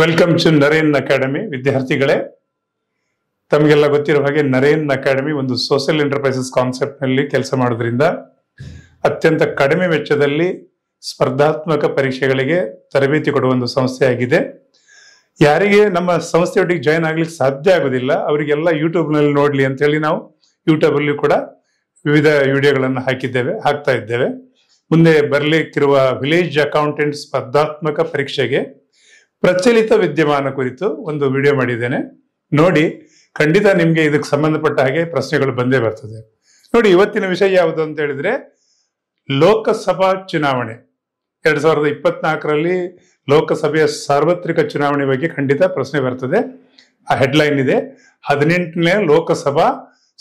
welcome to Naren academy ವಿದ್ಯಾರ್ಥಿಗಳೇ ತಮಗೆಲ್ಲ ಗೊತ್ತಿರುವ ಹಾಗೆ ನರೇನ್ ಅಕಾಡೆಮಿ ಒಂದು ಸೋಷಿಯಲ್ ಎಂಟರ್ಪ್ರೈಸಸ್ ಕಾನ್ಸೆಪ್ಟ್ನಲ್ಲಿ ಕೆಲಸ ಮಾಡೋದ್ರಿಂದ ಅತ್ಯಂತ ಕಡಿಮೆ ವೆಚ್ಚದಲ್ಲಿ ಸ್ಪರ್ಧಾತ್ಮಕ ಪರೀಕ್ಷೆಗಳಿಗೆ ತರಬೇತಿ ಕೊಡುವ ಒಂದು ಸಂಸ್ಥೆಯಾಗಿದೆ ಯಾರಿಗೆ ನಮ್ಮ ಸಂಸ್ಥೆಯೊಟ್ಟಿಗೆ ಜಾಯ್ನ್ ಆಗ್ಲಿಕ್ಕೆ ಸಾಧ್ಯ ಆಗೋದಿಲ್ಲ ಅವರಿಗೆಲ್ಲ ಯೂಟ್ಯೂಬ್ನಲ್ಲಿ ನೋಡಲಿ ಅಂತ ಹೇಳಿ ನಾವು ಯೂಟ್ಯೂಬಲ್ಲಿ ಕೂಡ ವಿವಿಧ ವಿಡಿಯೋಗಳನ್ನು ಹಾಕಿದ್ದೇವೆ ಹಾಕ್ತಾ ಇದ್ದೇವೆ ಮುಂದೆ ಬರಲಿಕ್ಕಿರುವ ವಿಲೇಜ್ ಅಕೌಂಟೆಂಟ್ ಸ್ಪರ್ಧಾತ್ಮಕ ಪರೀಕ್ಷೆಗೆ ಪ್ರಚಲಿತ ವಿದ್ಯಮಾನ ಕುರಿತು ಒಂದು ವಿಡಿಯೋ ಮಾಡಿದ್ದೇನೆ ನೋಡಿ ಖಂಡಿತ ನಿಮಗೆ ಇದಕ್ಕೆ ಸಂಬಂಧಪಟ್ಟ ಹಾಗೆ ಪ್ರಶ್ನೆಗಳು ಬಂದೇ ಬರ್ತದೆ ನೋಡಿ ಇವತ್ತಿನ ವಿಷಯ ಯಾವುದು ಅಂತ ಹೇಳಿದ್ರೆ ಲೋಕಸಭಾ ಚುನಾವಣೆ ಎರಡ್ ಸಾವಿರದ ಇಪ್ಪತ್ನಾಲ್ಕರಲ್ಲಿ ಲೋಕಸಭೆಯ ಸಾರ್ವತ್ರಿಕ ಚುನಾವಣೆ ಬಗ್ಗೆ ಖಂಡಿತ ಪ್ರಶ್ನೆ ಬರ್ತದೆ ಆ ಹೆಡ್ಲೈನ್ ಇದೆ ಹದಿನೆಂಟನೇ ಲೋಕಸಭಾ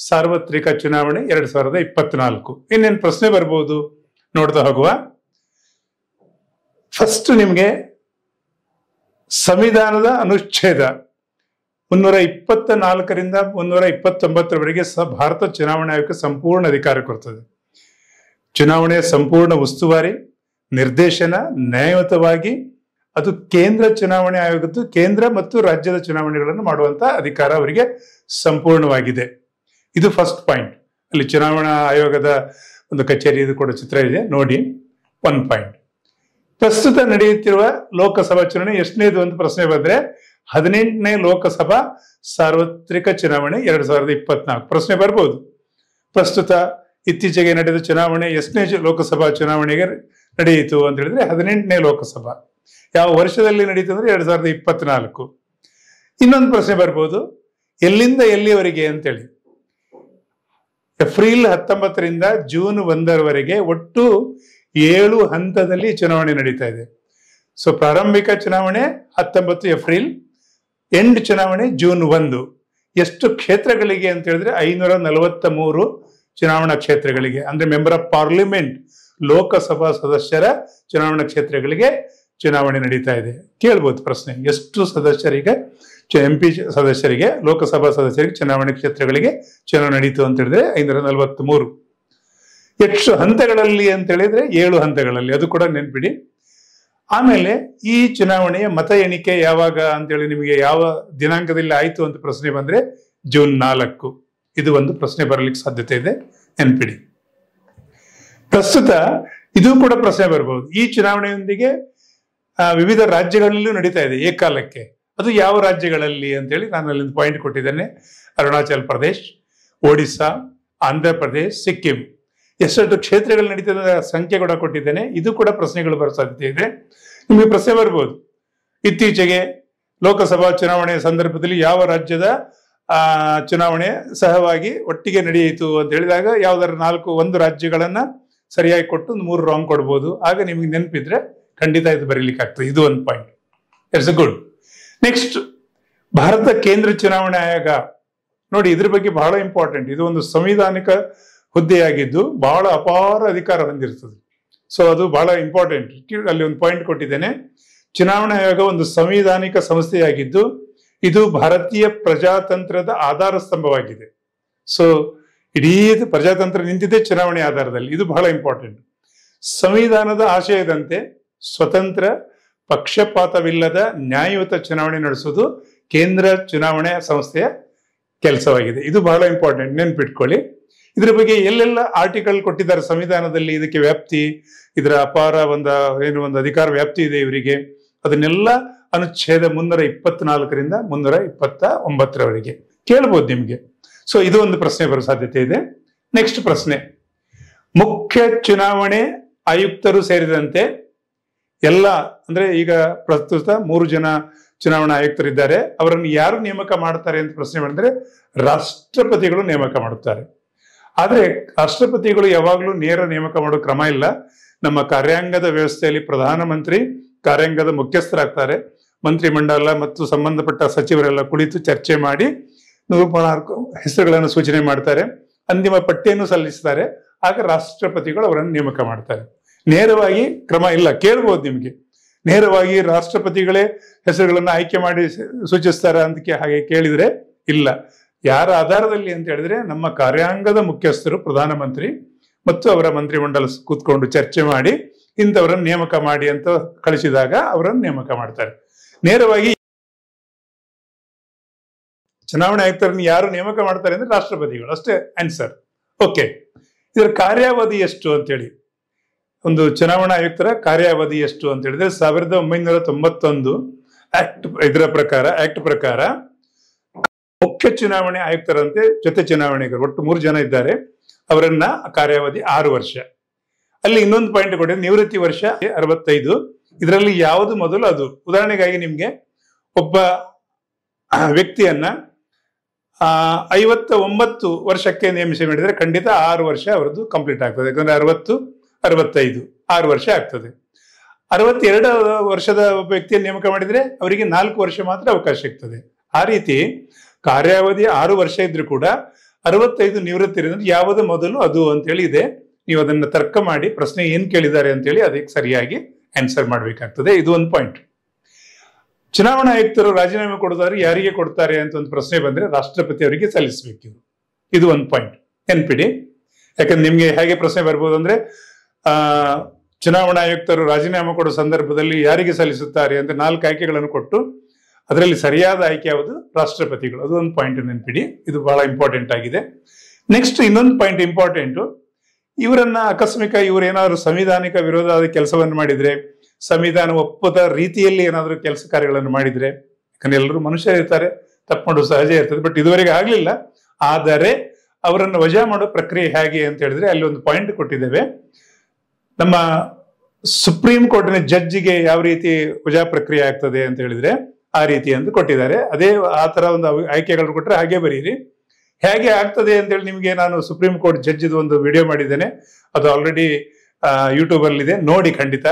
ಸಾರ್ವತ್ರಿಕ ಚುನಾವಣೆ ಎರಡ್ ಸಾವಿರದ ಇಪ್ಪತ್ನಾಲ್ಕು ಇನ್ನೇನು ಪ್ರಶ್ನೆ ಬರ್ಬೋದು ನೋಡ್ತಾ ಹೋಗುವ ಫಸ್ಟ್ ನಿಮಗೆ ಸಂವಿಧಾನದ ಅನುಚ್ಛೇದ ಮುನ್ನೂರ ಇಪ್ಪತ್ತ ನಾಲ್ಕರಿಂದ ಮುನ್ನೂರ ಇಪ್ಪತ್ತೊಂಬತ್ತರವರೆಗೆ ಸ ಭಾರತ ಚುನಾವಣಾ ಆಯೋಗಕ್ಕೆ ಸಂಪೂರ್ಣ ಅಧಿಕಾರ ಕೊಡ್ತದೆ ಚುನಾವಣೆಯ ಸಂಪೂರ್ಣ ಉಸ್ತುವಾರಿ ನಿರ್ದೇಶನ ನ್ಯಾಯಯುತವಾಗಿ ಅದು ಕೇಂದ್ರ ಚುನಾವಣೆ ಆಯೋಗದ್ದು ಕೇಂದ್ರ ಮತ್ತು ರಾಜ್ಯದ ಚುನಾವಣೆಗಳನ್ನು ಮಾಡುವಂತಹ ಅಧಿಕಾರ ಅವರಿಗೆ ಸಂಪೂರ್ಣವಾಗಿದೆ ಇದು ಫಸ್ಟ್ ಪಾಯಿಂಟ್ ಅಲ್ಲಿ ಚುನಾವಣಾ ಆಯೋಗದ ಒಂದು ಕಚೇರಿ ಇದು ಕೂಡ ಚಿತ್ರ ಇದೆ ನೋಡಿ ಒನ್ ಪಾಯಿಂಟ್ ಪ್ರಸ್ತುತ ನಡೆಯುತ್ತಿರುವ ಲೋಕಸಭಾ ಚುನಾವಣೆ ಎಷ್ಟನೇದು ಅಂತ ಪ್ರಶ್ನೆ ಬಂದ್ರೆ ಹದಿನೆಂಟನೇ ಲೋಕಸಭಾ ಸಾರ್ವತ್ರಿಕ ಚುನಾವಣೆ ಎರಡ್ ಸಾವಿರದ ಇಪ್ಪತ್ನಾಲ್ಕು ಪ್ರಶ್ನೆ ಬರ್ಬೋದು ಪ್ರಸ್ತುತ ಇತ್ತೀಚೆಗೆ ನಡೆದ ಚುನಾವಣೆ ಎಷ್ಟನೇ ಲೋಕಸಭಾ ಚುನಾವಣೆಗೆ ನಡೆಯಿತು ಅಂತ ಹೇಳಿದ್ರೆ ಹದಿನೆಂಟನೇ ಲೋಕಸಭಾ ಯಾವ ವರ್ಷದಲ್ಲಿ ನಡೀತು ಅಂದ್ರೆ ಎರಡ್ ಸಾವಿರದ ಇಪ್ಪತ್ನಾಲ್ಕು ಇನ್ನೊಂದು ಪ್ರಶ್ನೆ ಬರ್ಬೋದು ಎಲ್ಲಿಂದ ಎಲ್ಲಿವರೆಗೆ ಅಂತೇಳಿ ಏಪ್ರಿಲ್ ಹತ್ತೊಂಬತ್ತರಿಂದ ಜೂನ್ ಒಂದರವರೆಗೆ ಒಟ್ಟು ಏಳು ಹಂತದಲ್ಲಿ ಚುನಾವಣೆ ನಡೀತಾ ಇದೆ ಸೊ ಪ್ರಾರಂಭಿಕ ಚುನಾವಣೆ ಹತ್ತೊಂಬತ್ತು ಏಪ್ರಿಲ್ ಎಂಡ್ ಚುನಾವಣೆ ಜೂನ್ ಒಂದು ಎಷ್ಟು ಕ್ಷೇತ್ರಗಳಿಗೆ ಅಂತ ಹೇಳಿದ್ರೆ ಐನೂರ ನಲವತ್ತ ಮೂರು ಚುನಾವಣಾ ಕ್ಷೇತ್ರಗಳಿಗೆ ಅಂದ್ರೆ ಮೆಂಬರ್ ಆಫ್ ಪಾರ್ಲಿಮೆಂಟ್ ಲೋಕಸಭಾ ಸದಸ್ಯರ ಚುನಾವಣಾ ಕ್ಷೇತ್ರಗಳಿಗೆ ಚುನಾವಣೆ ನಡೀತಾ ಇದೆ ಕೇಳ್ಬೋದು ಪ್ರಶ್ನೆ ಎಷ್ಟು ಸದಸ್ಯರಿಗೆ ಎಂ ಪಿ ಸದಸ್ಯರಿಗೆ ಲೋಕಸಭಾ ಸದಸ್ಯರಿಗೆ ಚುನಾವಣೆ ಕ್ಷೇತ್ರಗಳಿಗೆ ಚುನಾವಣೆ ನಡೀತು ಅಂತ ಹೇಳಿದ್ರೆ ಐನೂರ ನಲವತ್ತ್ ಮೂರು ಎಷ್ಟು ಹಂತಗಳಲ್ಲಿ ಅಂತ ಹೇಳಿದ್ರೆ ಏಳು ಹಂತಗಳಲ್ಲಿ ಅದು ಕೂಡ ನೆನ್ಪಿಡಿ ಆಮೇಲೆ ಈ ಚುನಾವಣೆಯ ಮತ ಎಣಿಕೆ ಯಾವಾಗ ಅಂತೇಳಿ ನಿಮಗೆ ಯಾವ ದಿನಾಂಕದಲ್ಲಿ ಆಯಿತು ಅಂತ ಪ್ರಶ್ನೆ ಬಂದ್ರೆ ಜೂನ್ ನಾಲ್ಕು ಇದು ಒಂದು ಪ್ರಶ್ನೆ ಬರಲಿಕ್ಕೆ ಸಾಧ್ಯತೆ ಇದೆ ನೆನ್ಪಿಡಿ ಪ್ರಸ್ತುತ ಇದು ಕೂಡ ಪ್ರಶ್ನೆ ಬರಬಹುದು ಈ ಚುನಾವಣೆಯೊಂದಿಗೆ ವಿವಿಧ ರಾಜ್ಯಗಳಲ್ಲೂ ನಡೀತಾ ಇದೆ ಏಕಾಲಕ್ಕೆ ಅದು ಯಾವ ರಾಜ್ಯಗಳಲ್ಲಿ ಅಂತೇಳಿ ನಾನು ಅಲ್ಲಿಂದ ಪಾಯಿಂಟ್ ಕೊಟ್ಟಿದ್ದೇನೆ ಅರುಣಾಚಲ ಪ್ರದೇಶ್ ಒಡಿಸ್ಸಾ ಆಂಧ್ರ ಪ್ರದೇಶ್ ಸಿಕ್ಕಿಂ ಎಷ್ಟೆಷ್ಟು ಕ್ಷೇತ್ರಗಳು ನಡೀತದ ಸಂಖ್ಯೆ ಕೂಡ ಕೊಟ್ಟಿದ್ದೇನೆ ಇದು ಕೂಡ ಪ್ರಶ್ನೆಗಳು ಬರೋ ಸಾಧ್ಯತೆ ಇದೆ ನಿಮಗೆ ಪ್ರಶ್ನೆ ಬರ್ಬೋದು ಇತ್ತೀಚೆಗೆ ಲೋಕಸಭಾ ಚುನಾವಣೆ ಸಂದರ್ಭದಲ್ಲಿ ಯಾವ ರಾಜ್ಯದ ಆ ಚುನಾವಣೆ ಸಹವಾಗಿ ಒಟ್ಟಿಗೆ ನಡೆಯಿತು ಅಂತ ಹೇಳಿದಾಗ ಯಾವ್ದಾದ್ರು ನಾಲ್ಕು ಒಂದು ರಾಜ್ಯಗಳನ್ನ ಸರಿಯಾಗಿ ಕೊಟ್ಟು ಒಂದು ಮೂರು ರಾಂಗ್ ಕೊಡ್ಬೋದು ಆಗ ನಿಮಗೆ ನೆನಪಿದ್ರೆ ಖಂಡಿತ ಇದು ಬರೀಲಿಕ್ಕೆ ಆಗ್ತದೆ ಇದು ಒಂದು point it's a good next Bharat ಕೇಂದ್ರ ಚುನಾವಣೆ ಆಯೋಗ ನೋಡಿ ಇದ್ರ ಬಗ್ಗೆ ಬಹಳ ಇಂಪಾರ್ಟೆಂಟ್ ಇದು ಒಂದು ಸಂವಿಧಾನಿಕ ಹುದ್ದೆಯಾಗಿದ್ದು ಬಹಳ ಅಪಾರ ಅಧಿಕಾರ ಹೊಂದಿರ್ತದೆ ಸೊ ಅದು ಬಹಳ ಇಂಪಾರ್ಟೆಂಟ್ ಅಲ್ಲಿ ಒಂದು ಪಾಯಿಂಟ್ ಕೊಟ್ಟಿದ್ದೇನೆ ಚುನಾವಣಾ ಆಯೋಗ ಒಂದು ಸಂವಿಧಾನಿಕ ಸಂಸ್ಥೆಯಾಗಿದ್ದು ಇದು ಭಾರತೀಯ ಪ್ರಜಾತಂತ್ರದ ಆಧಾರ ಸ್ತಂಭವಾಗಿದೆ ಸೊ ಇಡೀ ಪ್ರಜಾತಂತ್ರ ನಿಂತಿದೆ ಚುನಾವಣೆ ಆಧಾರದಲ್ಲಿ ಇದು ಬಹಳ ಇಂಪಾರ್ಟೆಂಟ್ ಸಂವಿಧಾನದ ಆಶಯದಂತೆ ಸ್ವತಂತ್ರ ಪಕ್ಷಪಾತವಿಲ್ಲದ ನ್ಯಾಯಯುತ ಚುನಾವಣೆ ನಡೆಸುವುದು ಕೇಂದ್ರ ಚುನಾವಣೆ ಸಂಸ್ಥೆಯ ಕೆಲಸವಾಗಿದೆ ಇದು ಬಹಳ ಇಂಪಾರ್ಟೆಂಟ್ ನೆನ್ಪಿಟ್ಕೊಳ್ಳಿ ಇದರ ಬಗ್ಗೆ ಎಲ್ಲೆಲ್ಲ ಆರ್ಟಿಕಲ್ ಕೊಟ್ಟಿದ್ದಾರೆ ಸಂವಿಧಾನದಲ್ಲಿ ಇದಕ್ಕೆ ವ್ಯಾಪ್ತಿ ಇದರ ಅಪಾರ ಒಂದು ಏನು ಒಂದು ಅಧಿಕಾರ ವ್ಯಾಪ್ತಿ ಇದೆ ಇವರಿಗೆ ಅದನ್ನೆಲ್ಲ ಅನುಚ್ಛೇದ ಮುನ್ನೂರ ಇಪ್ಪತ್ನಾಲ್ಕರಿಂದ ಮುನ್ನೂರ ಇಪ್ಪತ್ತ ಒಂಬತ್ತರವರೆಗೆ ಕೇಳ್ಬೋದು ನಿಮಗೆ ಸೊ ಇದು ಒಂದು ಪ್ರಶ್ನೆ ಬರೋ ಸಾಧ್ಯತೆ ಇದೆ ನೆಕ್ಸ್ಟ್ ಪ್ರಶ್ನೆ ಮುಖ್ಯ ಚುನಾವಣೆ ಆಯುಕ್ತರು ಸೇರಿದಂತೆ ಎಲ್ಲ ಅಂದ್ರೆ ಈಗ ಪ್ರಸ್ತುತ ಮೂರು ಜನ ಚುನಾವಣಾ ಆಯುಕ್ತರಿದ್ದಾರೆ ಅವರನ್ನು ಯಾರು ನೇಮಕ ಮಾಡ್ತಾರೆ ಅಂತ ಪ್ರಶ್ನೆ ಮಾಡಿದ್ರೆ ರಾಷ್ಟ್ರಪತಿಗಳು ನೇಮಕ ಮಾಡುತ್ತಾರೆ ಆದರೆ ರಾಷ್ಟ್ರಪತಿಗಳು ಯಾವಾಗಲೂ ನೇರ ನೇಮಕ ಮಾಡೋ ಕ್ರಮ ಇಲ್ಲ ನಮ್ಮ ಕಾರ್ಯಾಂಗದ ವ್ಯವಸ್ಥೆಯಲ್ಲಿ ಪ್ರಧಾನಮಂತ್ರಿ ಕಾರ್ಯಾಂಗದ ಮುಖ್ಯಸ್ಥರಾಗ್ತಾರೆ ಮಂಡಲ ಮತ್ತು ಸಂಬಂಧಪಟ್ಟ ಸಚಿವರೆಲ್ಲ ಕುಳಿತು ಚರ್ಚೆ ಮಾಡಿ ನೂರು ಹೆಸರುಗಳನ್ನು ಸೂಚನೆ ಮಾಡ್ತಾರೆ ಅಂತಿಮ ಪಟ್ಟಿಯನ್ನು ಸಲ್ಲಿಸ್ತಾರೆ ಆಗ ರಾಷ್ಟ್ರಪತಿಗಳು ಅವರನ್ನು ನೇಮಕ ಮಾಡ್ತಾರೆ ನೇರವಾಗಿ ಕ್ರಮ ಇಲ್ಲ ಕೇಳ್ಬೋದು ನಿಮಗೆ ನೇರವಾಗಿ ರಾಷ್ಟ್ರಪತಿಗಳೇ ಹೆಸರುಗಳನ್ನು ಆಯ್ಕೆ ಮಾಡಿ ಸೂಚಿಸ್ತಾರೆ ಅಂತ ಹಾಗೆ ಕೇಳಿದರೆ ಇಲ್ಲ ಯಾರ ಆಧಾರದಲ್ಲಿ ಅಂತ ಹೇಳಿದ್ರೆ ನಮ್ಮ ಕಾರ್ಯಾಂಗದ ಮುಖ್ಯಸ್ಥರು ಪ್ರಧಾನಮಂತ್ರಿ ಮತ್ತು ಅವರ ಮಂಡಲ ಕೂತ್ಕೊಂಡು ಚರ್ಚೆ ಮಾಡಿ ಇಂಥವರನ್ನು ನೇಮಕ ಮಾಡಿ ಅಂತ ಕಳಿಸಿದಾಗ ಅವರನ್ನು ನೇಮಕ ಮಾಡ್ತಾರೆ ನೇರವಾಗಿ ಚುನಾವಣೆ ಆಯುಕ್ತರನ್ನು ಯಾರು ನೇಮಕ ಮಾಡ್ತಾರೆ ಅಂದ್ರೆ ರಾಷ್ಟ್ರಪತಿಗಳು ಅಷ್ಟೇ ಆನ್ಸರ್ ಓಕೆ ಇದರ ಕಾರ್ಯಾವಧಿ ಎಷ್ಟು ಅಂತೇಳಿ ಒಂದು ಚುನಾವಣಾ ಆಯುಕ್ತರ ಕಾರ್ಯಾವಧಿ ಎಷ್ಟು ಅಂತ ಹೇಳಿದ್ರೆ ಸಾವಿರದ ಒಂಬೈನೂರ ತೊಂಬತ್ತೊಂದು ಆಕ್ಟ್ ಇದರ ಪ್ರಕಾರ ಆಕ್ಟ್ ಪ್ರಕಾರ ಮುಖ್ಯ ಚುನಾವಣೆ ಆಯುಕ್ತರಂತೆ ಜೊತೆ ಚುನಾವಣೆಗರು ಒಟ್ಟು ಮೂರು ಜನ ಇದ್ದಾರೆ ಅವರನ್ನ ಕಾರ್ಯಾವಧಿ ಆರು ವರ್ಷ ಅಲ್ಲಿ ಇನ್ನೊಂದು ಪಾಯಿಂಟ್ ಕೊಟ್ಟಿದೆ ನಿವೃತ್ತಿ ವರ್ಷ ಅರವತ್ತೈದು ಇದರಲ್ಲಿ ಯಾವುದು ಮೊದಲು ಅದು ಉದಾಹರಣೆಗಾಗಿ ನಿಮ್ಗೆ ಒಬ್ಬ ವ್ಯಕ್ತಿಯನ್ನ ಆ ಐವತ್ತ ಒಂಬತ್ತು ವರ್ಷಕ್ಕೆ ನೇಮಿಸಿ ಮಾಡಿದರೆ ಖಂಡಿತ ಆರು ವರ್ಷ ಅವರದ್ದು ಕಂಪ್ಲೀಟ್ ಆಗ್ತದೆ ಯಾಕಂದ್ರೆ ಅರವತ್ತು ಅರವತ್ತೈದು ಆರು ವರ್ಷ ಆಗ್ತದೆ ಅರವತ್ತೆರಡು ವರ್ಷದ ಒಬ್ಬ ವ್ಯಕ್ತಿಯನ್ನು ನೇಮಕ ಮಾಡಿದರೆ ಅವರಿಗೆ ನಾಲ್ಕು ವರ್ಷ ಮಾತ್ರ ಅವಕಾಶ ಇರ್ತದೆ ಆ ರೀತಿ ಕಾರ್ಯಾವಧಿ ಆರು ವರ್ಷ ಇದ್ರು ಕೂಡ ಅರವತ್ತೈದು ನಿವೃತ್ತಿ ಯಾವುದು ಮೊದಲು ಅದು ಅಂತೇಳಿ ಇದೆ ನೀವು ಅದನ್ನ ತರ್ಕ ಮಾಡಿ ಪ್ರಶ್ನೆ ಏನ್ ಕೇಳಿದ್ದಾರೆ ಅಂತೇಳಿ ಅದಕ್ಕೆ ಸರಿಯಾಗಿ ಆನ್ಸರ್ ಮಾಡಬೇಕಾಗ್ತದೆ ಇದು ಒಂದು ಪಾಯಿಂಟ್ ಚುನಾವಣಾ ಆಯುಕ್ತರು ರಾಜೀನಾಮೆ ಕೊಡೋದಾದ್ರೆ ಯಾರಿಗೆ ಕೊಡ್ತಾರೆ ಅಂತ ಒಂದು ಪ್ರಶ್ನೆ ಬಂದ್ರೆ ರಾಷ್ಟ್ರಪತಿ ಅವರಿಗೆ ಸಲ್ಲಿಸಬೇಕು ಇದು ಒಂದು ಪಾಯಿಂಟ್ ನೆನ್ಪಿಡಿ ಯಾಕಂದ್ರೆ ನಿಮ್ಗೆ ಹೇಗೆ ಪ್ರಶ್ನೆ ಬರ್ಬೋದು ಅಂದ್ರೆ ಆ ಚುನಾವಣಾ ಆಯುಕ್ತರು ರಾಜೀನಾಮೆ ಕೊಡೋ ಸಂದರ್ಭದಲ್ಲಿ ಯಾರಿಗೆ ಸಲ್ಲಿಸುತ್ತಾರೆ ಅಂತ ನಾಲ್ಕು ಆಯ್ಕೆಗಳನ್ನು ಕೊಟ್ಟು ಅದರಲ್ಲಿ ಸರಿಯಾದ ಆಯ್ಕೆ ಯಾವುದು ರಾಷ್ಟ್ರಪತಿಗಳು ಅದೊಂದು ಪಾಯಿಂಟ್ ನೆನ್ಪಿಡಿ ಇದು ಬಹಳ ಇಂಪಾರ್ಟೆಂಟ್ ಆಗಿದೆ ನೆಕ್ಸ್ಟ್ ಇನ್ನೊಂದು ಪಾಯಿಂಟ್ ಇಂಪಾರ್ಟೆಂಟು ಇವರನ್ನ ಆಕಸ್ಮಿಕ ಏನಾದರೂ ಸಂವಿಧಾನಿಕ ವಿರೋಧದ ಕೆಲಸವನ್ನು ಮಾಡಿದರೆ ಸಂವಿಧಾನ ಒಪ್ಪದ ರೀತಿಯಲ್ಲಿ ಏನಾದರೂ ಕೆಲಸ ಕಾರ್ಯಗಳನ್ನು ಮಾಡಿದರೆ ಯಾಕಂದ್ರೆ ಎಲ್ಲರೂ ಇರ್ತಾರೆ ತಪ್ಪು ಸಹಜ ಇರ್ತದೆ ಬಟ್ ಇದುವರೆಗೆ ಆಗಲಿಲ್ಲ ಆದರೆ ಅವರನ್ನು ವಜಾ ಮಾಡೋ ಪ್ರಕ್ರಿಯೆ ಹೇಗೆ ಅಂತ ಹೇಳಿದ್ರೆ ಅಲ್ಲಿ ಒಂದು ಪಾಯಿಂಟ್ ಕೊಟ್ಟಿದ್ದೇವೆ ನಮ್ಮ ಸುಪ್ರೀಂ ಕೋರ್ಟಿನ ಜಡ್ಜಿಗೆ ಯಾವ ರೀತಿ ವಜಾ ಪ್ರಕ್ರಿಯೆ ಆಗ್ತದೆ ಅಂತ ಹೇಳಿದ್ರೆ ಆ ರೀತಿ ಅಂತ ಕೊಟ್ಟಿದ್ದಾರೆ ಅದೇ ಆ ಥರ ಒಂದು ಆಯ್ಕೆಗಳು ಕೊಟ್ಟರೆ ಹಾಗೆ ಬರೀರಿ ಹೇಗೆ ಆಗ್ತದೆ ಅಂತೇಳಿ ನಿಮಗೆ ನಾನು ಸುಪ್ರೀಂ ಕೋರ್ಟ್ ಜಡ್ಜಿದು ಒಂದು ವಿಡಿಯೋ ಮಾಡಿದ್ದೇನೆ ಅದು ಆಲ್ರೆಡಿ ಯೂಟ್ಯೂಬಲ್ಲಿದೆ ನೋಡಿ ಖಂಡಿತ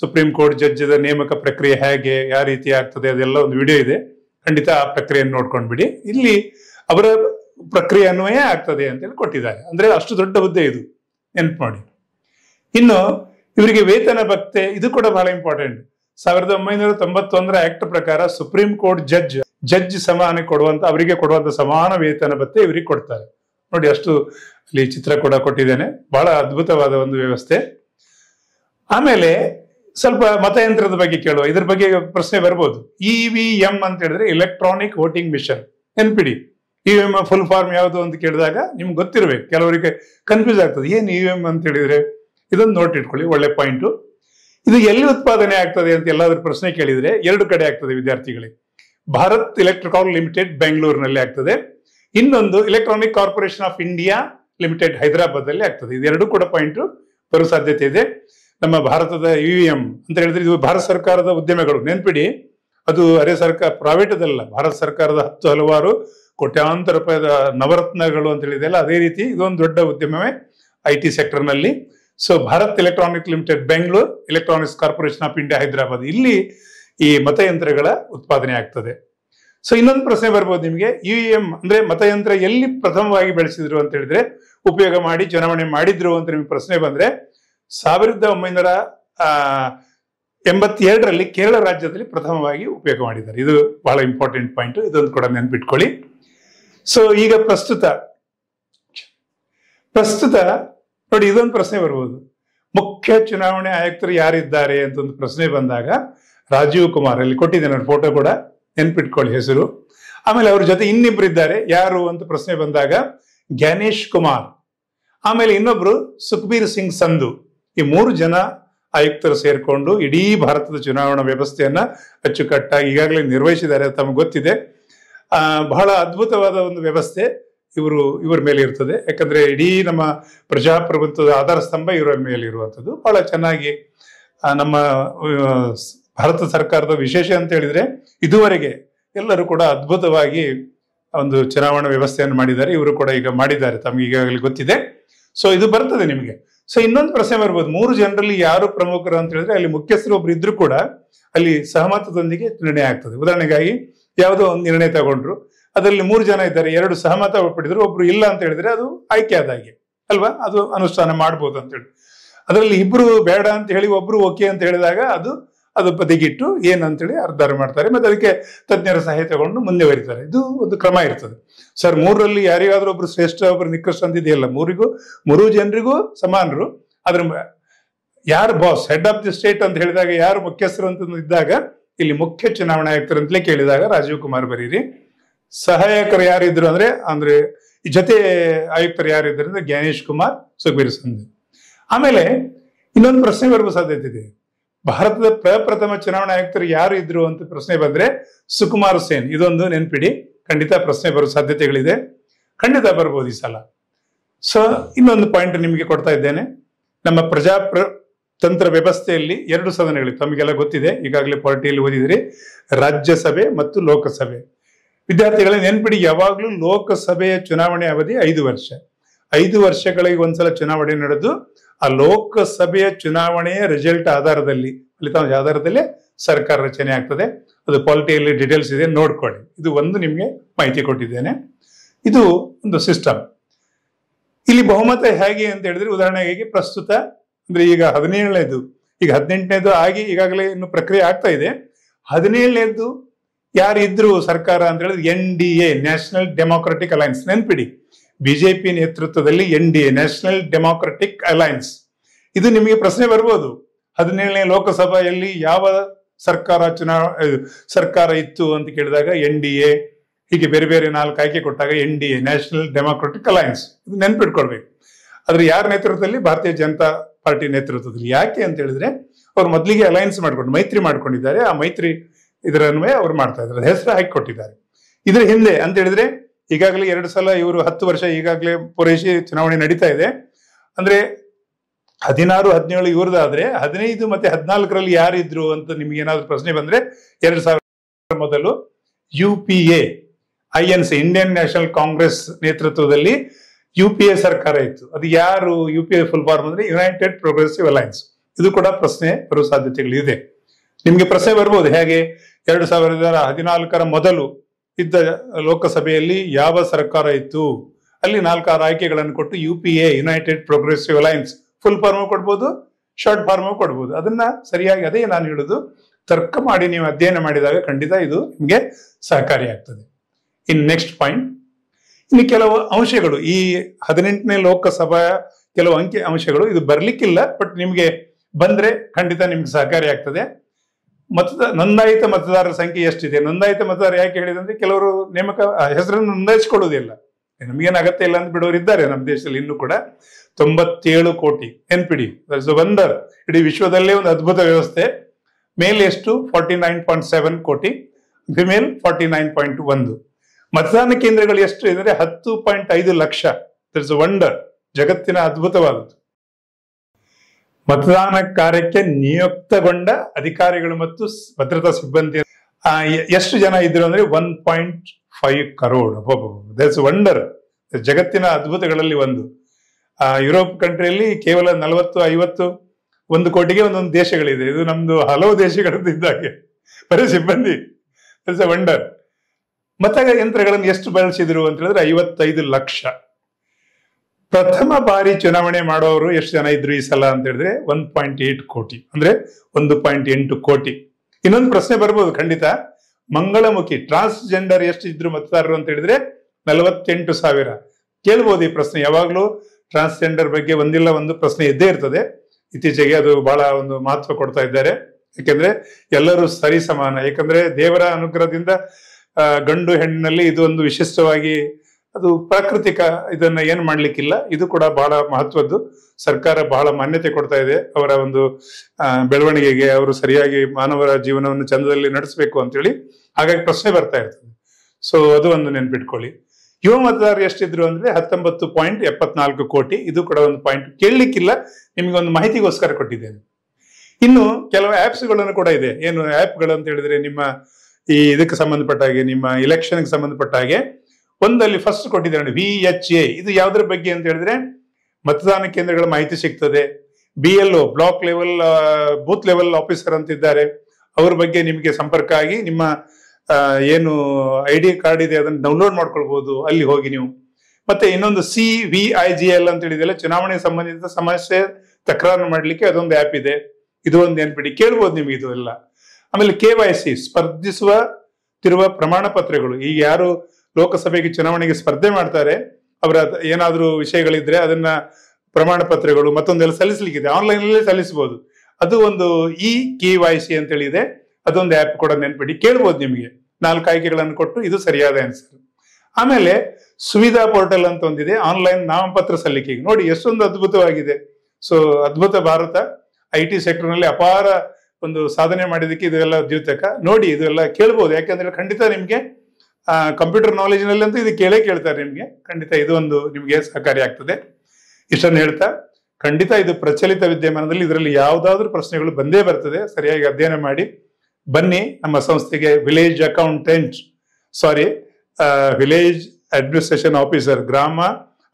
ಸುಪ್ರೀಂ ಕೋರ್ಟ್ ಜಡ್ಜಿದ ನೇಮಕ ಪ್ರಕ್ರಿಯೆ ಹೇಗೆ ಯಾವ ರೀತಿ ಆಗ್ತದೆ ಅದೆಲ್ಲ ಒಂದು ವಿಡಿಯೋ ಇದೆ ಖಂಡಿತ ಆ ಪ್ರಕ್ರಿಯೆಯನ್ನು ನೋಡ್ಕೊಂಡು ಬಿಡಿ ಇಲ್ಲಿ ಅವರ ಪ್ರಕ್ರಿಯೆ ಅನ್ವಯ ಆಗ್ತದೆ ಅಂತೇಳಿ ಕೊಟ್ಟಿದ್ದಾರೆ ಅಂದ್ರೆ ಅಷ್ಟು ದೊಡ್ಡ ಹುದ್ದೆ ಇದು ನೆನ್ಪು ಮಾಡಿ ಇನ್ನು ಇವರಿಗೆ ವೇತನ ಭಕ್ತೆ ಇದು ಕೂಡ ಬಹಳ ಇಂಪಾರ್ಟೆಂಟ್ ಸಾವಿರದ ಒಂಬೈನೂರ ತೊಂಬತ್ತೊಂದರ ಆಕ್ಟ್ ಪ್ರಕಾರ ಸುಪ್ರೀಂ ಕೋರ್ಟ್ ಜಡ್ಜ್ ಜಡ್ಜ್ ಸಮಾನ ಕೊಡುವಂತ ಅವರಿಗೆ ಕೊಡುವಂತ ಸಮಾನ ವೇತನ ಭತ್ತೆ ಇವರಿಗೆ ಕೊಡ್ತಾರೆ ನೋಡಿ ಅಷ್ಟು ಅಲ್ಲಿ ಚಿತ್ರ ಕೂಡ ಕೊಟ್ಟಿದ್ದೇನೆ ಬಹಳ ಅದ್ಭುತವಾದ ಒಂದು ವ್ಯವಸ್ಥೆ ಆಮೇಲೆ ಸ್ವಲ್ಪ ಮತಯಂತ್ರದ ಬಗ್ಗೆ ಕೇಳುವ ಇದ್ರ ಬಗ್ಗೆ ಪ್ರಶ್ನೆ ಬರ್ಬೋದು ಇ ವಿ ಎಂ ಅಂತ ಹೇಳಿದ್ರೆ ಎಲೆಕ್ಟ್ರಾನಿಕ್ ವೋಟಿಂಗ್ ಮಿಷನ್ ನೆನ್ಪಿಡಿ ಇ ಎಂ ಫುಲ್ ಫಾರ್ಮ್ ಯಾವುದು ಅಂತ ಕೇಳಿದಾಗ ನಿಮ್ಗೆ ಗೊತ್ತಿರ್ಬೇಕು ಕೆಲವರಿಗೆ ಕನ್ಫ್ಯೂಸ್ ಆಗ್ತದೆ ಏನು ಇ ಎಂ ಅಂತ ಹೇಳಿದ್ರೆ ಇದೊಂದು ನೋಟ್ ಇಟ್ಕೊಳ್ಳಿ ಒಳ್ಳೆ ಪಾಯಿಂಟು ಇದು ಎಲ್ಲಿ ಉತ್ಪಾದನೆ ಆಗ್ತದೆ ಅಂತ ಎಲ್ಲಾದರೂ ಪ್ರಶ್ನೆ ಕೇಳಿದ್ರೆ ಎರಡು ಕಡೆ ಆಗ್ತದೆ ವಿದ್ಯಾರ್ಥಿಗಳಿಗೆ ಭಾರತ್ ಎಲೆಕ್ಟ್ರಿಕಾಲ್ ಲಿಮಿಟೆಡ್ ಬೆಂಗಳೂರಿನಲ್ಲಿ ಆಗ್ತದೆ ಇನ್ನೊಂದು electronic corporation of India limited Hyderabad ಅಲ್ಲಿ ಆಗ್ತದೆ ಇದೆರಡು ಕೂಡ ಪಾಯಿಂಟ್ ಬರೋ ಸಾಧ್ಯತೆ ಇದೆ ನಮ್ಮ ಭಾರತದ ವಿ e ಎಂ ಅಂತ ಹೇಳಿದ್ರೆ ಇದು ಭಾರತ ಸರ್ಕಾರದ ಉದ್ಯಮಗಳು ನೆನ್ಪಿಡಿ ಅದು ಅರೆ ಸರ್ಕಾರ ಪ್ರೈವೇಟ್ ಅದಲ್ಲ ಭಾರತ ಸರ್ಕಾರದ ಹತ್ತು ಹಲವಾರು ಕೋಟ್ಯಾಂತರ ರೂಪಾಯಿದ ನವರತ್ನಗಳು ಅಂತ ಹೇಳಿದೆಯಲ್ಲ ಅದೇ ರೀತಿ ಇದೊಂದು ದೊಡ್ಡ ಉದ್ಯಮವೇ ಐ ಟಿ ಸೆಕ್ಟರ್ನಲ್ಲಿ so Bharat electronic limited Bengaluru electronics corporation of India Hyderabad ಇಲ್ಲಿ ಈ ಮತಯಂತ್ರಗಳ ಉತ್ಪಾದನೆ ಆಗ್ತದೆ ಸೊ ಇನ್ನೊಂದು ಪ್ರಶ್ನೆ ಬರ್ಬೋದು ನಿಮಗೆ ಯು e ಎಂ e ಅಂದ್ರೆ ಮತಯಂತ್ರ ಎಲ್ಲಿ ಪ್ರಥಮವಾಗಿ ಬೆಳೆಸಿದ್ರು ಅಂತ ಹೇಳಿದ್ರೆ ಉಪಯೋಗ ಮಾಡಿ ಚುನಾವಣೆ ಮಾಡಿದ್ರು ಅಂತ ನಿಮಗೆ ಪ್ರಶ್ನೆ ಬಂದ್ರೆ ಸಾವಿರದ ಒಂಬೈನೂರ ಎಂಬತ್ತೆರಡರಲ್ಲಿ ಕೇರಳ ರಾಜ್ಯದಲ್ಲಿ ಪ್ರಥಮವಾಗಿ ಉಪಯೋಗ ಮಾಡಿದ್ದಾರೆ ಇದು ಬಹಳ ಇಂಪಾರ್ಟೆಂಟ್ ಪಾಯಿಂಟ್ ಇದೊಂದು ಕೂಡ ನೆನ್ಪಿಟ್ಕೊಳ್ಳಿ ಸೊ ಈಗ ಪ್ರಸ್ತುತ ಪ್ರಸ್ತುತ ನೋಡಿ ಇದೊಂದು ಪ್ರಶ್ನೆ ಬರ್ಬೋದು ಮುಖ್ಯ ಚುನಾವಣೆ ಆಯುಕ್ತರು ಯಾರಿದ್ದಾರೆ ಅಂತ ಒಂದು ಪ್ರಶ್ನೆ ಬಂದಾಗ ರಾಜೀವ್ ಕುಮಾರ್ ಅಲ್ಲಿ ಕೊಟ್ಟಿದ್ದೆ ನನ್ನ ಫೋಟೋ ಕೂಡ ನೆನ್ಪಿಟ್ಕೊಳ್ಳಿ ಹೆಸರು ಆಮೇಲೆ ಅವ್ರ ಜೊತೆ ಇನ್ನಿಬ್ರು ಇದ್ದಾರೆ ಯಾರು ಅಂತ ಪ್ರಶ್ನೆ ಬಂದಾಗ ಜ್ಞಾನೇಶ್ ಕುಮಾರ್ ಆಮೇಲೆ ಇನ್ನೊಬ್ರು ಸುಖಬೀರ್ ಸಿಂಗ್ ಸಂಧು ಈ ಮೂರು ಜನ ಆಯುಕ್ತರು ಸೇರ್ಕೊಂಡು ಇಡೀ ಭಾರತದ ಚುನಾವಣಾ ವ್ಯವಸ್ಥೆಯನ್ನ ಅಚ್ಚುಕಟ್ಟಾಗಿ ಈಗಾಗಲೇ ನಿರ್ವಹಿಸಿದ್ದಾರೆ ತಮಗೆ ಗೊತ್ತಿದೆ ಬಹಳ ಅದ್ಭುತವಾದ ಒಂದು ವ್ಯವಸ್ಥೆ ಇವರು ಇವರ ಮೇಲೆ ಇರ್ತದೆ ಯಾಕಂದ್ರೆ ಇಡೀ ನಮ್ಮ ಪ್ರಜಾಪ್ರಭುತ್ವದ ಆಧಾರ ಸ್ತಂಭ ಇವರ ಮೇಲೆ ಇರುವಂಥದ್ದು ಬಹಳ ಚೆನ್ನಾಗಿ ನಮ್ಮ ಭಾರತ ಸರ್ಕಾರದ ವಿಶೇಷ ಅಂತ ಹೇಳಿದ್ರೆ ಇದುವರೆಗೆ ಎಲ್ಲರೂ ಕೂಡ ಅದ್ಭುತವಾಗಿ ಒಂದು ಚುನಾವಣಾ ವ್ಯವಸ್ಥೆಯನ್ನು ಮಾಡಿದ್ದಾರೆ ಇವರು ಕೂಡ ಈಗ ಮಾಡಿದ್ದಾರೆ ತಮ್ಗೆ ಈಗಾಗಲೇ ಗೊತ್ತಿದೆ ಸೊ ಇದು ಬರ್ತದೆ ನಿಮಗೆ ಸೊ ಇನ್ನೊಂದು ಪ್ರಶ್ನೆ ಬರ್ಬೋದು ಮೂರು ಜನರಲ್ಲಿ ಯಾರು ಪ್ರಮುಖರು ಅಂತ ಹೇಳಿದ್ರೆ ಅಲ್ಲಿ ಮುಖ್ಯಸ್ಥರು ಒಬ್ರು ಇದ್ರು ಕೂಡ ಅಲ್ಲಿ ಸಹಮತದೊಂದಿಗೆ ನಿರ್ಣಯ ಆಗ್ತದೆ ಉದಾಹರಣೆಗಾಗಿ ಯಾವುದೋ ಒಂದು ನಿರ್ಣಯ ತಗೊಂಡ್ರು ಅದರಲ್ಲಿ ಮೂರು ಜನ ಇದ್ದಾರೆ ಎರಡು ಸಹಮತ ಒಪ್ಪಿದ್ರು ಒಬ್ರು ಇಲ್ಲ ಅಂತ ಹೇಳಿದ್ರೆ ಅದು ಆಯ್ಕೆ ಆದಾಗೆ ಅಲ್ವಾ ಅದು ಅನುಷ್ಠಾನ ಮಾಡ್ಬೋದು ಅಂತೇಳಿ ಅದರಲ್ಲಿ ಇಬ್ರು ಬೇಡ ಅಂತ ಹೇಳಿ ಒಬ್ರು ಓಕೆ ಅಂತ ಹೇಳಿದಾಗ ಅದು ಅದು ಬದಿಗಿಟ್ಟು ಏನಂತೇಳಿ ಅರ್ಧಾರ ಮಾಡ್ತಾರೆ ಮತ್ತೆ ಅದಕ್ಕೆ ತಜ್ಞರ ಸಹಾಯ ತಗೊಂಡು ಮುಂದೆ ಬರೀತಾರೆ ಇದು ಒಂದು ಕ್ರಮ ಇರ್ತದೆ ಸರ್ ಮೂರರಲ್ಲಿ ಯಾರಿಗಾದ್ರೂ ಒಬ್ರು ಶ್ರೇಷ್ಠ ಒಬ್ರು ನಿಕೃಷ್ಟ ಅಂತ ಇದೆಯಲ್ಲ ಮೂರಿಗೂ ಮೂರು ಜನರಿಗೂ ಸಮಾನರು ಅದ್ರ ಯಾರು boss head of the state ಅಂತ ಹೇಳಿದಾಗ ಯಾರು ಮುಖ್ಯಸ್ಥರು ಅಂತ ಇದ್ದಾಗ ಇಲ್ಲಿ ಮುಖ್ಯ ಚುನಾವಣಾ ಅಂತಲೇ ಕೇಳಿದಾಗ ರಾಜೀವ್ ಕುಮಾರ್ ಬರೀರಿ ಸಹಾಯಕರು ಯಾರಿದ್ರು ಅಂದ್ರೆ ಅಂದ್ರೆ ಜೊತೆ ಆಯುಕ್ತರು ಯಾರಿದ್ರು ಅಂದ್ರೆ ಜ್ಞಾನೇಶ್ ಕುಮಾರ್ ಸುಖಬೀರ್ ಸಿಂಗ್ ಆಮೇಲೆ ಇನ್ನೊಂದು ಪ್ರಶ್ನೆ ಬರುವ ಸಾಧ್ಯತೆ ಇದೆ ಭಾರತದ ಪ್ರಪ್ರಥಮ ಚುನಾವಣಾ ಆಯುಕ್ತರು ಯಾರು ಇದ್ರು ಅಂತ ಪ್ರಶ್ನೆ ಬಂದ್ರೆ ಸುಕುಮಾರ್ ಸೇನ್ ಇದೊಂದು ನೆನ್ಪಿಡಿ ಖಂಡಿತ ಪ್ರಶ್ನೆ ಬರುವ ಸಾಧ್ಯತೆಗಳಿದೆ ಖಂಡಿತ ಬರಬಹುದು ಈ ಸಲ ಸೊ ಇನ್ನೊಂದು ಪಾಯಿಂಟ್ ನಿಮಗೆ ಕೊಡ್ತಾ ಇದ್ದೇನೆ ನಮ್ಮ ಪ್ರಜಾಪ್ರತಂತ್ರ ವ್ಯವಸ್ಥೆಯಲ್ಲಿ ಎರಡು ಸದನಗಳಿವೆ ತಮಗೆಲ್ಲ ಗೊತ್ತಿದೆ ಈಗಾಗಲೇ ಪಾರ್ಟಿಯಲ್ಲಿ ಓದಿದಿರಿ ರಾಜ್ಯಸಭೆ ಮತ್ತು ಲೋಕಸಭೆ ವಿದ್ಯಾರ್ಥಿಗಳೇ ನೆನ್ಪಿಡಿ ಯಾವಾಗಲೂ ಲೋಕಸಭೆಯ ಚುನಾವಣೆ ಅವಧಿ ಐದು ವರ್ಷ ಐದು ವರ್ಷಗಳಿಗೆ ಒಂದ್ಸಲ ಚುನಾವಣೆ ನಡೆದು ಆ ಲೋಕಸಭೆಯ ಚುನಾವಣೆಯ ರಿಸಲ್ಟ್ ಆಧಾರದಲ್ಲಿ ಫಲಿತಾಂಶ ಆಧಾರದಲ್ಲೇ ಸರ್ಕಾರ ರಚನೆ ಆಗ್ತದೆ ಅದು ಪಾಲಿಟಿಯಲ್ಲಿ ಡೀಟೇಲ್ಸ್ ಇದೆ ನೋಡ್ಕೊಳ್ಳಿ ಇದು ಒಂದು ನಿಮಗೆ ಮಾಹಿತಿ ಕೊಟ್ಟಿದ್ದೇನೆ ಇದು ಒಂದು ಸಿಸ್ಟಮ್ ಇಲ್ಲಿ ಬಹುಮತ ಹೇಗೆ ಅಂತ ಹೇಳಿದ್ರೆ ಉದಾಹರಣೆಗೆ ಪ್ರಸ್ತುತ ಅಂದ್ರೆ ಈಗ ಹದಿನೇಳನೇದು ಈಗ ಹದಿನೆಂಟನೇದು ಆಗಿ ಈಗಾಗಲೇ ಇನ್ನು ಪ್ರಕ್ರಿಯೆ ಆಗ್ತಾ ಇದೆ ಹದಿನೇಳನೇದು ಯಾರಿದ್ರು ಸರ್ಕಾರ ಅಂತ ಹೇಳಿದ್ರೆ N D A national democratic alliance ನೆನ್ಪಿಡಿ ಬಿಜೆಪಿ ನೇತೃತ್ವದಲ್ಲಿ N D A national democratic alliance ಇದು ನಿಮಗೆ ಪ್ರಶ್ನೆ ಬರ್ಬೋದು ಹದಿನೇಳನೇ ಲೋಕಸಭೆಯಲ್ಲಿ ಯಾವ ಸರ್ಕಾರ ಚುನಾವ ಸರ್ಕಾರ ಇತ್ತು ಅಂತ ಕೇಳಿದಾಗ ಎನ್ ಡಿ ಎ ಹೀಗೆ ಬೇರೆ ಬೇರೆ ನಾಲ್ಕು ಆಯ್ಕೆ ಕೊಟ್ಟಾಗ N D A national democratic alliance ಇದು ನೆನ್ಪಿಟ್ಕೊಳ್ಬೇಕು ಆದ್ರೆ ಯಾರ ನೇತೃತ್ವದಲ್ಲಿ ಭಾರತೀಯ ಜನತಾ ಪಾರ್ಟಿ ನೇತೃತ್ವದಲ್ಲಿ ಯಾಕೆ ಅಂತ ಹೇಳಿದ್ರೆ ಅವ್ರು ಮೊದಲಿಗೆ ಅಲೈನ್ಸ್ ಮಾಡ್ಕೊಂಡು ಮೈತ್ರಿ ಮಾಡ್ಕೊಂಡಿದ್ದಾರೆ ಆ ಮೈತ್ರಿ ಅನ್ವಯ ಅವ್ರು ಮಾಡ್ತಾ ಇದ್ದಾರೆ ಹೆಸರು ಹಾಕಿ ಕೊಟ್ಟಿದ್ದಾರೆ ಇದ್ರ ಹಿಂದೆ ಅಂತ ಹೇಳಿದ್ರೆ ಈಗಾಗಲೇ ಎರಡು ಸಲ ಇವರು ಹತ್ತು ವರ್ಷ ಈಗಾಗಲೇ ಪೂರೈಸಿ ಚುನಾವಣೆ ನಡೀತಾ ಇದೆ ಅಂದ್ರೆ ಹದಿನಾರು ಹದಿನೇಳು ಇವರದಾದ್ರೆ ಹದಿನೈದು ಮತ್ತೆ ಹದಿನಾಲ್ಕರಲ್ಲಿ ಯಾರಿದ್ರು ಅಂತ ನಿಮ್ಗೆ ಏನಾದ್ರು ಪ್ರಶ್ನೆ ಬಂದ್ರೆ ಎರಡ್ ಸಾವಿರ ಮೊದಲು U P A I N C Indian national Congress ನೇತೃತ್ವದಲ್ಲಿ ಯು ಪಿ ಎ ಸರ್ಕಾರ ಇತ್ತು ಅದು ಯಾರು U P A full form ಅಂದ್ರೆ ಯುನೈಟೆಡ್ ಪ್ರೋಗ್ರೆಸಿವ್ ಅಲೈನ್ಸ್ ಇದು ಕೂಡ ಪ್ರಶ್ನೆ ಬರುವ ಸಾಧ್ಯತೆಗಳಿದೆ ನಿಮ್ಗೆ ಪ್ರಶ್ನೆ ಬರ್ಬೋದು ಹೇಗೆ ಎರಡು ಸಾವಿರದ ಹದಿನಾಲ್ಕರ ಮೊದಲು ಇದ್ದ ಲೋಕಸಭೆಯಲ್ಲಿ ಯಾವ ಸರ್ಕಾರ ಇತ್ತು ಅಲ್ಲಿ ನಾಲ್ಕಾರು ಆಯ್ಕೆಗಳನ್ನು ಕೊಟ್ಟು U P A united progressive alliance full form ಕೊಡ್ಬೋದು ಶಾರ್ಟ್ ಫಾರ್ಮ್ ಕೊಡ್ಬೋದು ಅದನ್ನ ಸರಿಯಾಗಿ ಅದೇ ನಾನು ಹೇಳುದು ತರ್ಕ ಮಾಡಿ ನೀವು ಅಧ್ಯಯನ ಮಾಡಿದಾಗ ಖಂಡಿತ ಇದು ನಿಮಗೆ ಸಹಕಾರಿಯಾಗ್ತದೆ ಇನ್ ನೆಕ್ಸ್ಟ್ ಪಾಯಿಂಟ್ ಇನ್ನು ಕೆಲವು ಅಂಶಗಳು ಈ ಹದಿನೆಂಟನೇ ಲೋಕಸಭಾ ಕೆಲವು ಅಂಕಿ ಅಂಶಗಳು ಇದು ಬರ್ಲಿಕ್ಕಿಲ್ಲ ಬಟ್ ನಿಮಗೆ ಬಂದ್ರೆ ಖಂಡಿತ ನಿಮ್ಗೆ ಸಹಕಾರಿಯಾಗ್ತದೆ ಮತದ ನೋಂದಾಯಿತ ಮತದಾರರ ಸಂಖ್ಯೆ ಎಷ್ಟಿದೆ ನೋಂದಾಯಿತ ಮತದಾರ ಯಾಕೆ ಅಂದ್ರೆ ಕೆಲವರು ನೇಮಕ ಹೆಸರನ್ನು ನೋಂದಾಯಿಸಿಕೊಳ್ಳುವುದಿಲ್ಲ ನಮಗೇನು ಅಗತ್ಯ ಇಲ್ಲ ಅಂತ ಬಿಡೋರು ಇದ್ದಾರೆ ನಮ್ಮ ದೇಶದಲ್ಲಿ ಇನ್ನು ಕೂಡ ತೊಂಬತ್ತೇಳು ಕೋಟಿ ಎನ್ ಪಿ ಡಿ ವಂದರ್ ಇಡೀ ವಿಶ್ವದಲ್ಲೇ ಒಂದು ಅದ್ಭುತ ವ್ಯವಸ್ಥೆ ಮೇಲ್ ಎಷ್ಟು ಫಾರ್ಟಿ ನೈನ್ ಪಾಯಿಂಟ್ ಸೆವೆನ್ ಕೋಟಿ ಫಿಮೇಲ್ ಫಾರ್ಟಿ ನೈನ್ ಪಾಯಿಂಟ್ ಒಂದು ಮತದಾನ ಕೇಂದ್ರಗಳು ಎಷ್ಟು ಅಂದರೆ ಹತ್ತು ಪಾಯಿಂಟ್ ಐದು ಲಕ್ಷ ದಟ್ಸ್ ಅ ವಂಡರ್ ಜಗತ್ತಿನ ಅದ್ಭುತವಾದದ್ದು ಮತದಾನ ಕಾರ್ಯಕ್ಕೆ ನಿಯುಕ್ತಗೊಂಡ ಅಧಿಕಾರಿಗಳು ಮತ್ತು ಭದ್ರತಾ ಸಿಬ್ಬಂದಿ ಎಷ್ಟು ಜನ ಇದ್ರು ಅಂದ್ರೆ one point five crore that's wonder ಜಗತ್ತಿನ ಅದ್ಭುತಗಳಲ್ಲಿ ಒಂದು ಯುರೋಪ್ ಕಂಟ್ರಿಯಲ್ಲಿ ಕೇವಲ ನಲವತ್ತು ಐವತ್ತು ಒಂದು ಕೋಟಿಗೆ ಒಂದೊಂದು ದೇಶಗಳಿದೆ ಇದು ನಮ್ದು ಹಲವು ದೇಶಗಳದ್ದು ಇದ್ದಾಗೆ ಬರೀ ಸಿಬ್ಬಂದಿ ದಟ್ಸ್ ಅ ವಂಡರ್ ಮತ ಯಂತ್ರಗಳನ್ನು ಎಷ್ಟು ಬಳಸಿದ್ರು ಅಂತ ಹೇಳಿದ್ರೆ ಐವತ್ತೈದು ಲಕ್ಷ ಪ್ರಥಮ ಬಾರಿ ಚುನಾವಣೆ ಮಾಡೋರು ಎಷ್ಟು ಜನ ಇದ್ರು ಈ ಸಲ ಅಂತ ಹೇಳಿದ್ರೆ ಒನ್ ಪಾಯಿಂಟ್ ಏಟ್ ಕೋಟಿ ಅಂದ್ರೆ ಒಂದು ಪಾಯಿಂಟ್ ಎಂಟು ಕೋಟಿ ಇನ್ನೊಂದು ಪ್ರಶ್ನೆ ಬರ್ಬೋದು ಖಂಡಿತ ಮಂಗಳಮುಖಿ ಟ್ರಾನ್ಸ್ಜೆಂಡರ್ ಎಷ್ಟು ಇದ್ರು ಮತದಾರರು ಅಂತ ಹೇಳಿದ್ರೆ ನಲವತ್ತೆಂಟು ಸಾವಿರ ಕೇಳ್ಬೋದು ಈ ಪ್ರಶ್ನೆ ಯಾವಾಗಲೂ ಟ್ರಾನ್ಸ್ಜೆಂಡರ್ ಬಗ್ಗೆ ಒಂದಿಲ್ಲ ಒಂದು ಪ್ರಶ್ನೆ ಇದ್ದೇ ಇರ್ತದೆ ಇತ್ತೀಚೆಗೆ ಅದು ಬಹಳ ಒಂದು ಮಹತ್ವ ಕೊಡ್ತಾ ಇದ್ದಾರೆ ಯಾಕೆಂದ್ರೆ ಎಲ್ಲರೂ ಸರಿ ಸಮಾನ ಯಾಕಂದ್ರೆ ದೇವರ ಅನುಗ್ರಹದಿಂದ ಗಂಡು ಹೆಣ್ಣಿನಲ್ಲಿ ಇದು ಒಂದು ವಿಶಿಷ್ಟವಾಗಿ ಅದು ಪ್ರಾಕೃತಿಕ ಇದನ್ನ ಏನು ಮಾಡ್ಲಿಕ್ಕಿಲ್ಲ ಇದು ಕೂಡ ಬಹಳ ಮಹತ್ವದ್ದು ಸರ್ಕಾರ ಬಹಳ ಮಾನ್ಯತೆ ಕೊಡ್ತಾ ಇದೆ ಅವರ ಒಂದು ಬೆಳವಣಿಗೆಗೆ ಅವರು ಸರಿಯಾಗಿ ಮಾನವರ ಜೀವನವನ್ನು ಚಂದದಲ್ಲಿ ನಡೆಸಬೇಕು ಅಂತೇಳಿ ಹಾಗಾಗಿ ಪ್ರಶ್ನೆ ಬರ್ತಾ ಇರ್ತದೆ ಸೊ ಅದು ಒಂದು ನೆನ್ಪಿಟ್ಕೊಳ್ಳಿ ಯುವ ಮತದಾರರು ಎಷ್ಟಿದ್ರು ಅಂದ್ರೆ ಹತ್ತೊಂಬತ್ತು ಪಾಯಿಂಟ್ ಎಪ್ಪತ್ನಾಲ್ಕು ಕೋಟಿ ಇದು ಕೂಡ ಒಂದು ಪಾಯಿಂಟ್ ಕೇಳಲಿಕ್ಕಿಲ್ಲ ನಿಮಗೆ ಒಂದು ಮಾಹಿತಿಗೋಸ್ಕರ ಕೊಟ್ಟಿದ್ದೇನೆ ಇನ್ನು ಕೆಲವು ಆ್ಯಪ್ಸ್ಗಳನ್ನು ಕೂಡ ಇದೆ ಏನು ಆ್ಯಪ್ಗಳು ಅಂತ ಹೇಳಿದ್ರೆ ನಿಮ್ಮ ಈ ಇದಕ್ಕೆ ಸಂಬಂಧಪಟ್ಟ ಹಾಗೆ ನಿಮ್ಮ ಇಲೆಕ್ಷನ್ಗೆ ಸಂಬಂಧಪಟ್ಟ ಹಾಗೆ ಒಂದಲ್ಲಿ ಫಸ್ಟ್ ಕೊಟ್ಟಿದ್ದಾರೆ ವಿ ಎಚ್ ಎ ಇದು ಯಾವ್ದ್ರ ಬಗ್ಗೆ ಅಂತ ಹೇಳಿದ್ರೆ ಮತದಾನ ಕೇಂದ್ರಗಳ ಮಾಹಿತಿ ಸಿಗ್ತದೆ B L O block level booth level officer ಅಂತ ಇದ್ದಾರೆ ಅವ್ರ ಬಗ್ಗೆ ನಿಮಗೆ ಸಂಪರ್ಕ ಆಗಿ ನಿಮ್ಮ ಏನು ಐಡಿ ಕಾರ್ಡ್ ಇದೆ ಅದನ್ನು ಡೌನ್ಲೋಡ್ ಮಾಡ್ಕೊಳ್ಬಹುದು ಅಲ್ಲಿ ಹೋಗಿ ನೀವು ಮತ್ತೆ ಇನ್ನೊಂದು C V I G L ಅಂತ ಹೇಳಿದೆಲ್ಲ ಚುನಾವಣೆ ಸಂಬಂಧಿತ ಸಮಸ್ಯೆ ತಕರಾರು ಮಾಡಲಿಕ್ಕೆ ಅದೊಂದು ಆ್ಯಪ್ ಇದೆ ಇದು ಒಂದು ನೆನ್ಪಿಡಿ ಕೇಳ್ಬೋದು ನಿಮ್ಗೆ ಇದು ಎಲ್ಲ ಆಮೇಲೆ ಕೆ ವೈ ಸಿ ಸ್ಪರ್ಧಿಸುವ ತಿರುವ ಪ್ರಮಾಣ ಪತ್ರಗಳು ಈಗ ಯಾರು ಲೋಕಸಭೆಗೆ ಚುನಾವಣೆಗೆ ಸ್ಪರ್ಧೆ ಮಾಡ್ತಾರೆ ಅವರ ಏನಾದರೂ ವಿಷಯಗಳಿದ್ರೆ ಅದನ್ನ ಪ್ರಮಾಣ ಪತ್ರಗಳು ಮತ್ತೊಂದೆಲ್ಲ ಸಲ್ಲಿಸಲಿಕ್ಕಿದೆ ಆನ್ಲೈನ್ ಅಲ್ಲೇ ಸಲ್ಲಿಸಬಹುದು ಅದು ಒಂದು ಇ ಕೆ ವೈ ಸಿ ಅಂತೇಳಿದೆ ಅದೊಂದು ಆ್ಯಪ್ ಕೂಡ ನೆನ್ಪಿಡಿ ಕೇಳ್ಬೋದು ನಿಮಗೆ ನಾಲ್ಕು ಆಯ್ಕೆಗಳನ್ನು ಕೊಟ್ಟು ಇದು ಸರಿಯಾದ ಆನ್ಸರ್ ಆಮೇಲೆ ಸುವಿಧಾ ಪೋರ್ಟಲ್ ಅಂತ ಒಂದಿದೆ ಆನ್ಲೈನ್ ನಾಮಪತ್ರ ಸಲ್ಲಿಕೆಗೆ ನೋಡಿ ಎಷ್ಟೊಂದು ಅದ್ಭುತವಾಗಿದೆ ಸೊ ಅದ್ಭುತ ಭಾರತ ಐ ಟಿ ಸೆಕ್ಟರ್ನಲ್ಲಿ ಅಪಾರ ಒಂದು ಸಾಧನೆ ಮಾಡಿದಕ್ಕೆ ಇದೆಲ್ಲ ದ್ಯೂತಕ ನೋಡಿ ಇದೆಲ್ಲ ಕೇಳ್ಬೋದು ಯಾಕಂದ್ರೆ ಖಂಡಿತ ನಿಮಗೆ ಕಂಪ್ಯೂಟರ್ ಅಂತ ಇದು ಕೇಳೇ ಕೇಳ್ತಾರೆ ನಿಮಗೆ ಖಂಡಿತ ಇದು ಒಂದು ನಿಮಗೆ ಸಹಕಾರಿ ಆಗ್ತದೆ ಇಷ್ಟನ್ನು ಹೇಳ್ತಾ ಖಂಡಿತ ಇದು ಪ್ರಚಲಿತ ವಿದ್ಯಮಾನದಲ್ಲಿ ಇದರಲ್ಲಿ ಯಾವುದಾದ್ರೂ ಪ್ರಶ್ನೆಗಳು ಬಂದೇ ಬರ್ತದೆ ಸರಿಯಾಗಿ ಅಧ್ಯಯನ ಮಾಡಿ ಬನ್ನಿ ನಮ್ಮ ಸಂಸ್ಥೆಗೆ village accountant sorry village administration officer ಗ್ರಾಮ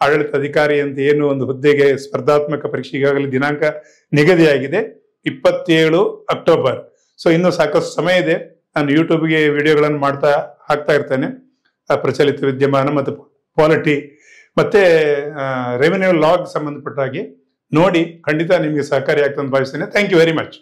ಆಡಳಿತ ಅಧಿಕಾರಿ ಅಂತ ಏನು ಒಂದು ಹುದ್ದೆಗೆ ಸ್ಪರ್ಧಾತ್ಮಕ ಪರೀಕ್ಷೆ ಈಗಾಗಲೇ ದಿನಾಂಕ ನಿಗದಿಯಾಗಿದೆ ಇಪ್ಪತ್ತೇಳು ಅಕ್ಟೋಬರ್ ಸೊ ಇನ್ನೂ ಸಾಕಷ್ಟು ಸಮಯ ಇದೆ ನಾನು ಯೂಟ್ಯೂಬ್ಗೆ ವಿಡಿಯೋಗಳನ್ನು ಮಾಡ್ತಾ ಹಾಕ್ತಾ ಇರ್ತಾನೆ ಪ್ರಚಲಿತ ವಿದ್ಯಮಾನ ಮತ್ತು ಪಾಲಿಟಿ ಮತ್ತೆ ರೆವೆನ್ಯೂ ಲಾಗ್ ಸಂಬಂಧಪಟ್ಟಾಗಿ ನೋಡಿ ಖಂಡಿತ ನಿಮಗೆ ಸಹಕಾರಿ ಆಗ್ತದೆ ಭಾವಿಸ್ತೇನೆ ಥ್ಯಾಂಕ್ ಯು ವೆರಿ ಮಚ್